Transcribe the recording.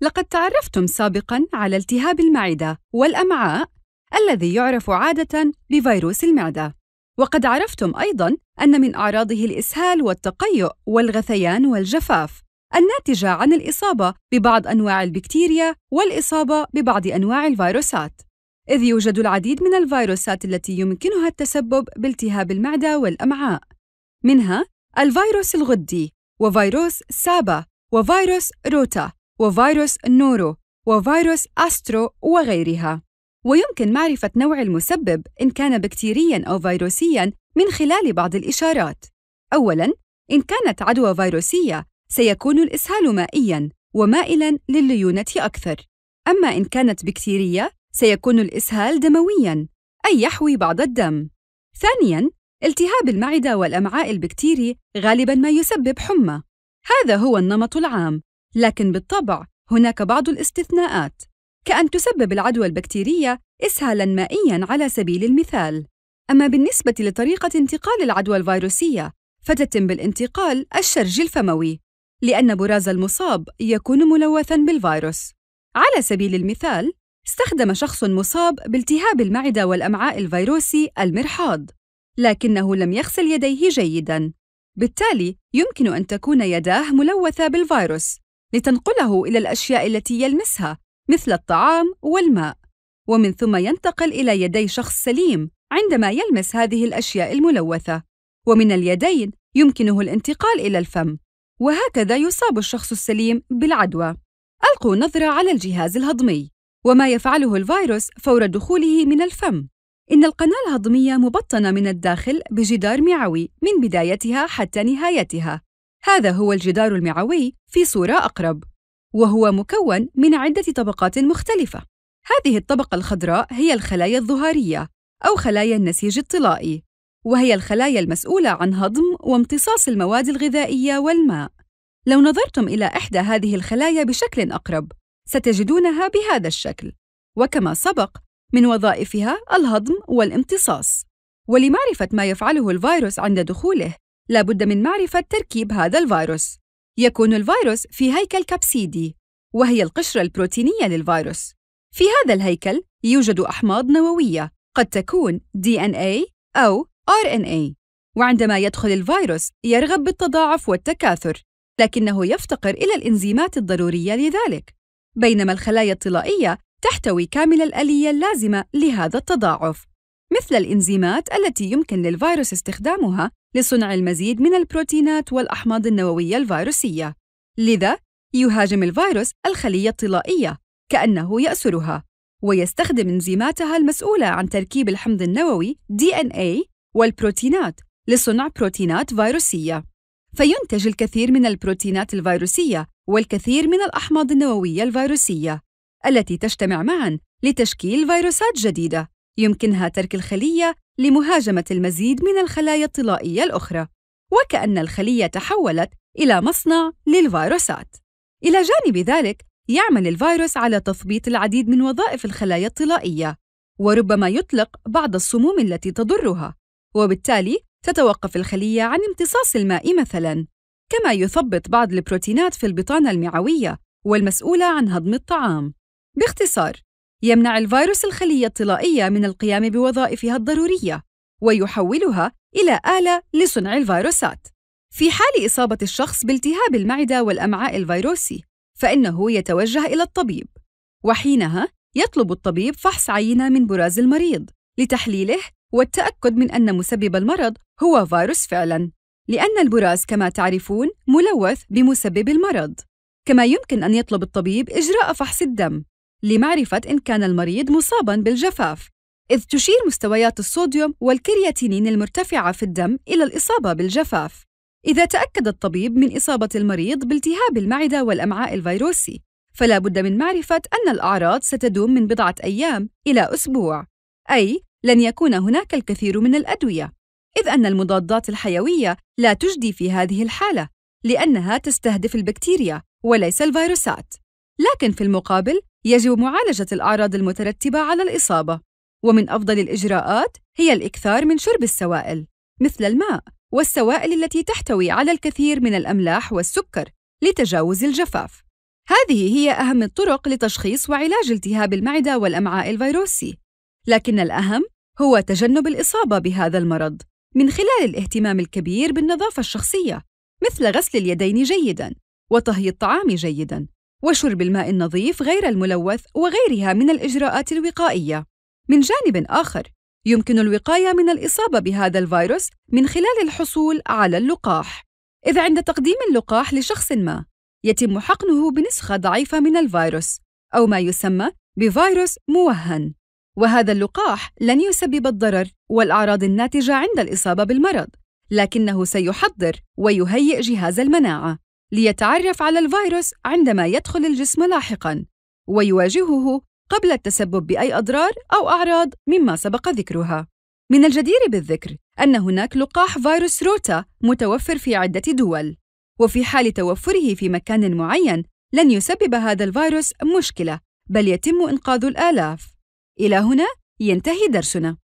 لقد تعرفتم سابقا على التهاب المعدة والأمعاء الذي يعرف عادة بفيروس المعدة وقد عرفتم أيضا أن من أعراضه الإسهال والتقيؤ والغثيان والجفاف الناتجة عن الإصابة ببعض أنواع البكتيريا والإصابة ببعض أنواع الفيروسات إذ يوجد العديد من الفيروسات التي يمكنها التسبب بالتهاب المعدة والأمعاء منها الفيروس الغدي وفيروس سابا وفيروس روتا وفيروس النورو وفيروس أسترو وغيرها ويمكن معرفة نوع المسبب إن كان بكتيرياً أو فيروسياً من خلال بعض الإشارات أولاً إن كانت عدوى فيروسية سيكون الإسهال مائياً ومائلاً للليونة أكثر أما إن كانت بكتيرية سيكون الإسهال دموياً أي يحوي بعض الدم ثانياً التهاب المعدة والأمعاء البكتيري غالباً ما يسبب حمى هذا هو النمط العام لكن بالطبع هناك بعض الاستثناءات كأن تسبب العدوى البكتيرية إسهالا مائيا على سبيل المثال أما بالنسبة لطريقة انتقال العدوى الفيروسية فتتم بالانتقال الشرج الفموي لأن براز المصاب يكون ملوثا بالفيروس على سبيل المثال استخدم شخص مصاب بالتهاب المعدة والأمعاء الفيروسي المرحاض لكنه لم يغسل يديه جيداً بالتالي يمكن أن تكون يداه ملوثة بالفيروس لتنقله إلى الأشياء التي يلمسها مثل الطعام والماء ومن ثم ينتقل إلى يدي شخص سليم عندما يلمس هذه الأشياء الملوثة ومن اليدين يمكنه الانتقال إلى الفم وهكذا يصاب الشخص السليم بالعدوى ألقوا نظرة على الجهاز الهضمي وما يفعله الفيروس فور دخوله من الفم إن القناة الهضمية مبطنة من الداخل بجدار معوي من بدايتها حتى نهايتها هذا هو الجدار المعوي في صورة أقرب، وهو مكون من عدة طبقات مختلفة. هذه الطبقة الخضراء هي الخلايا الظهارية أو خلايا النسيج الطلائي، وهي الخلايا المسؤولة عن هضم وامتصاص المواد الغذائية والماء. لو نظرتم إلى إحدى هذه الخلايا بشكل أقرب، ستجدونها بهذا الشكل، وكما سبق، من وظائفها الهضم والامتصاص. ولمعرفة ما يفعله الفيروس عند دخوله لابد من معرفة تركيب هذا الفيروس يكون الفيروس في هيكل كبسيدي وهي القشرة البروتينية للفيروس في هذا الهيكل يوجد أحماض نووية قد تكون DNA إيه أو RNA إيه. وعندما يدخل الفيروس يرغب بالتضاعف والتكاثر لكنه يفتقر إلى الإنزيمات الضرورية لذلك بينما الخلايا الطلائية تحتوي كامل الآلية اللازمة لهذا التضاعف مثل الإنزيمات التي يمكن للفيروس استخدامها لصنع المزيد من البروتينات والأحماض النووية الفيروسية لذا يهاجم الفيروس الخلية الطلائية كأنه يأسرها ويستخدم انزيماتها المسؤولة عن تركيب الحمض النووي DNA والبروتينات لصنع بروتينات فيروسية فينتج الكثير من البروتينات الفيروسية والكثير من الأحماض النووية الفيروسية التي تجتمع معاً لتشكيل فيروسات جديدة يمكنها ترك الخلية لمهاجمة المزيد من الخلايا الطلائية الأخرى، وكأن الخلية تحولت إلى مصنع للفيروسات. إلى جانب ذلك، يعمل الفيروس على تثبيط العديد من وظائف الخلايا الطلائية، وربما يطلق بعض السموم التي تضرها، وبالتالي تتوقف الخلية عن امتصاص الماء مثلاً. كما يثبط بعض البروتينات في البطانة المعوية والمسؤولة عن هضم الطعام. باختصار، يمنع الفيروس الخلية الطلائية من القيام بوظائفها الضرورية ويحولها إلى آلة لصنع الفيروسات. في حال إصابة الشخص بالتهاب المعدة والأمعاء الفيروسي، فإنه يتوجه إلى الطبيب، وحينها يطلب الطبيب فحص عينة من براز المريض لتحليله والتأكد من أن مسبب المرض هو فيروس فعلاً، لأن البراز كما تعرفون ملوث بمسبب المرض. كما يمكن أن يطلب الطبيب إجراء فحص الدم لمعرفة إن كان المريض مصابًا بالجفاف، إذ تشير مستويات الصوديوم والكرياتينين المرتفعة في الدم إلى الإصابة بالجفاف. إذا تأكد الطبيب من إصابة المريض بالتهاب المعدة والأمعاء الفيروسي، فلا بد من معرفة أن الأعراض ستدوم من بضعة أيام إلى أسبوع، أي لن يكون هناك الكثير من الأدوية، إذ أن المضادات الحيوية لا تجدي في هذه الحالة، لأنها تستهدف البكتيريا وليس الفيروسات. لكن في المقابل يجب معالجة الأعراض المترتبة على الإصابة، ومن أفضل الإجراءات هي الإكثار من شرب السوائل مثل الماء والسوائل التي تحتوي على الكثير من الأملاح والسكر لتجاوز الجفاف. هذه هي أهم الطرق لتشخيص وعلاج التهاب المعدة والأمعاء الفيروسي، لكن الأهم هو تجنب الإصابة بهذا المرض من خلال الاهتمام الكبير بالنظافة الشخصية مثل غسل اليدين جيداً وطهي الطعام جيداً. وشرب الماء النظيف غير الملوث وغيرها من الإجراءات الوقائية. من جانب آخر، يمكن الوقاية من الإصابة بهذا الفيروس من خلال الحصول على اللقاح. إذا عند تقديم اللقاح لشخص ما، يتم حقنه بنسخة ضعيفة من الفيروس، أو ما يسمى بفيروس موهن. وهذا اللقاح لن يسبب الضرر والأعراض الناتجة عند الإصابة بالمرض، لكنه سيحضر ويهيئ جهاز المناعة. ليتعرف على الفيروس عندما يدخل الجسم لاحقاً ويواجهه قبل التسبب بأي أضرار أو أعراض مما سبق ذكرها. من الجدير بالذكر أن هناك لقاح فيروس روتا متوفر في عدة دول، وفي حال توفره في مكان معين لن يسبب هذا الفيروس مشكلة، بل يتم إنقاذ الآلاف. إلى هنا ينتهي درسنا.